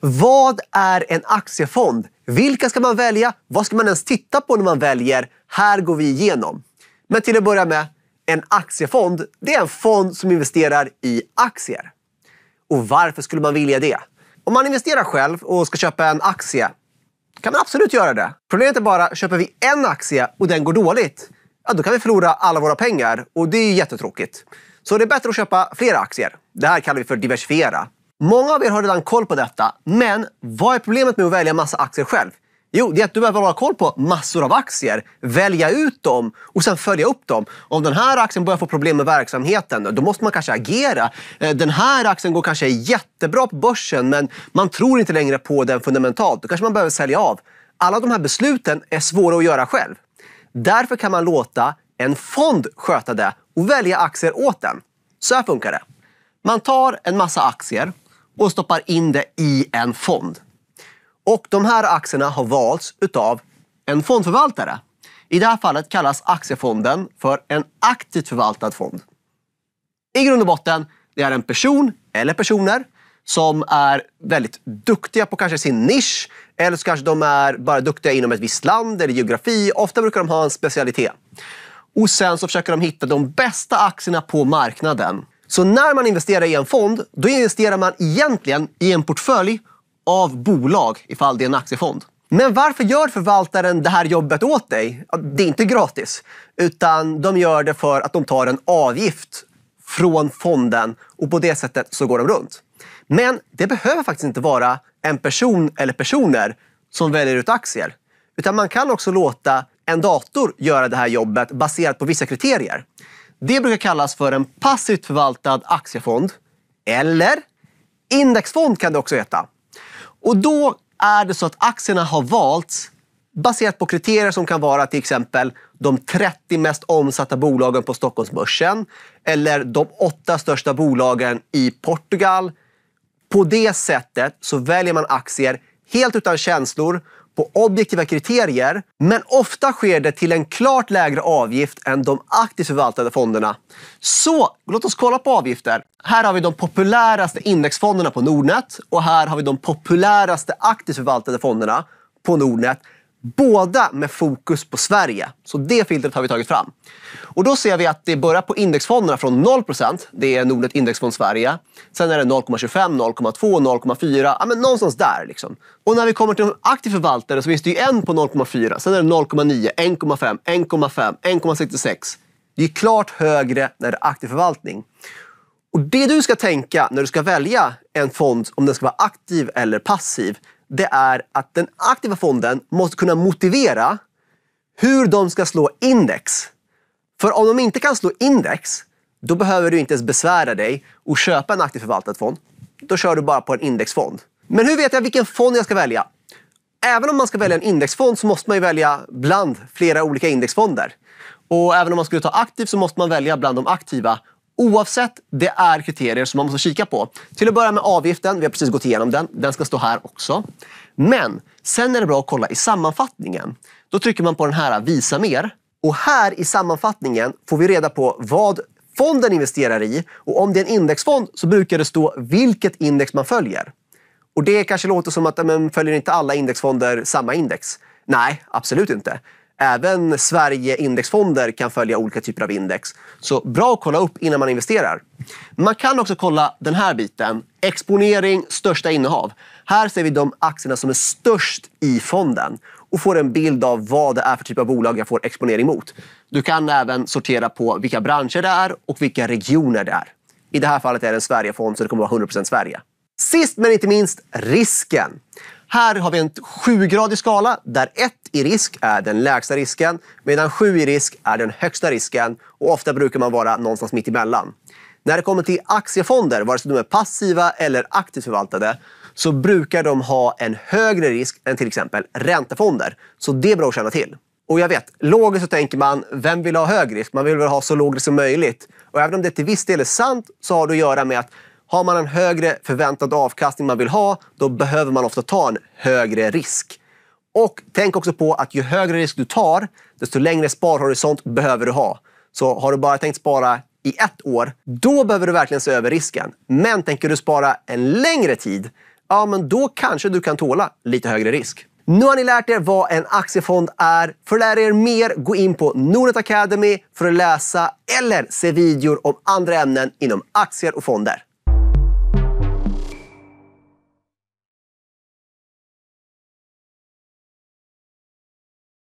Vad är en aktiefond? Vilka ska man välja? Vad ska man ens titta på när man väljer? Här går vi igenom. Men till att börja med, en aktiefond, det är en fond som investerar i aktier. Och varför skulle man vilja det? Om man investerar själv och ska köpa en aktie, kan man absolut göra det. Problemet är bara, köper vi en aktie och den går dåligt, ja, då kan vi förlora alla våra pengar och det är jättetråkigt. Så det är bättre att köpa flera aktier. Det här kallar vi för diversifiera. Många av er har redan koll på detta, men vad är problemet med att välja massa aktier själv? Jo, det är att du behöver hålla koll på massor av aktier, välja ut dem och sen följa upp dem. Om den här aktien börjar få problem med verksamheten, då måste man kanske agera. Eh, den här aktien går kanske jättebra på börsen, men man tror inte längre på den fundamentalt. Då kanske man behöver sälja av. Alla de här besluten är svåra att göra själv. Därför kan man låta en fond sköta det och välja aktier åt den. Så här funkar det. Man tar en massa aktier och stoppar in det i en fond. Och de här aktierna har valts utav en fondförvaltare. I det här fallet kallas aktiefonden för en aktivt förvaltad fond. I grund och botten, det är en person eller personer som är väldigt duktiga på kanske sin nisch. Eller så kanske de är bara duktiga inom ett visst land eller geografi. Ofta brukar de ha en specialitet. Och sen så försöker de hitta de bästa aktierna på marknaden så när man investerar i en fond, då investerar man egentligen i en portfölj av bolag ifall det är en aktiefond. Men varför gör förvaltaren det här jobbet åt dig? Det är inte gratis, utan de gör det för att de tar en avgift från fonden och på det sättet så går de runt. Men det behöver faktiskt inte vara en person eller personer som väljer ut aktier, utan man kan också låta en dator göra det här jobbet baserat på vissa kriterier. Det brukar kallas för en passivt förvaltad aktiefond. Eller indexfond kan det också heta. Och då är det så att aktierna har valts baserat på kriterier som kan vara till exempel de 30 mest omsatta bolagen på Stockholmsbörsen eller de åtta största bolagen i Portugal. På det sättet så väljer man aktier helt utan känslor på objektiva kriterier, men ofta sker det till en klart lägre avgift än de aktivt förvaltade fonderna. Så låt oss kolla på avgifter. Här har vi de populäraste indexfonderna på Nordnet och här har vi de populäraste aktivt förvaltade fonderna på Nordnet Båda med fokus på Sverige. Så det filtret har vi tagit fram. Och då ser vi att det börjar på indexfonderna från 0 Det är Nordnet Indexfond Sverige. Sen är det 0,25, 0,2, 0,4. Ja, men någonstans där. Liksom. Och när vi kommer till en aktiv förvaltare så finns det ju en på 0,4. Sen är det 0,9, 1,5, 1,5, 1,66. Det är klart högre när det är aktiv förvaltning. Och Det du ska tänka när du ska välja en fond, om den ska vara aktiv eller passiv, det är att den aktiva fonden måste kunna motivera hur de ska slå index. För om de inte kan slå index, då behöver du inte ens besvära dig och köpa en aktivt förvaltad fond. Då kör du bara på en indexfond. Men hur vet jag vilken fond jag ska välja? Även om man ska välja en indexfond så måste man ju välja bland flera olika indexfonder. Och även om man skulle ta aktiv så måste man välja bland de aktiva Oavsett, det är kriterier som man måste kika på. Till att börja med avgiften, vi har precis gått igenom den. Den ska stå här också. Men sen är det bra att kolla i sammanfattningen. Då trycker man på den här Visa mer. Och här i sammanfattningen får vi reda på vad fonden investerar i. Och om det är en indexfond så brukar det stå vilket index man följer. Och det kanske låter som att men, följer inte alla indexfonder samma index? Nej, absolut inte. Även Sverige indexfonder kan följa olika typer av index. Så bra att kolla upp innan man investerar. Man kan också kolla den här biten. Exponering, största innehav. Här ser vi de aktierna som är störst i fonden och får en bild av vad det är för typ av bolag jag får exponering mot. Du kan även sortera på vilka branscher det är och vilka regioner det är. I det här fallet är det en Sverigefond så det kommer vara 100% Sverige. Sist men inte minst, risken. Här har vi en sjugradig skala där 1 i risk är den lägsta risken medan 7 i risk är den högsta risken och ofta brukar man vara någonstans mitt emellan. När det kommer till aktiefonder, vare sig de är passiva eller aktivt förvaltade, så brukar de ha en högre risk än till exempel räntefonder. Så det är bra att känna till. Och jag vet, logiskt så tänker man, vem vill ha hög risk? Man vill väl ha så låg risk som möjligt. Och även om det till viss del är sant så har det att göra med att har man en högre förväntad avkastning man vill ha, då behöver man ofta ta en högre risk. Och tänk också på att ju högre risk du tar, desto längre sparhorisont behöver du ha. Så har du bara tänkt spara i ett år, då behöver du verkligen se över risken. Men tänker du spara en längre tid, ja men då kanske du kan tåla lite högre risk. Nu har ni lärt er vad en aktiefond är. För att lära er mer, gå in på Nordnet Academy för att läsa eller se videor om andra ämnen inom aktier och fonder.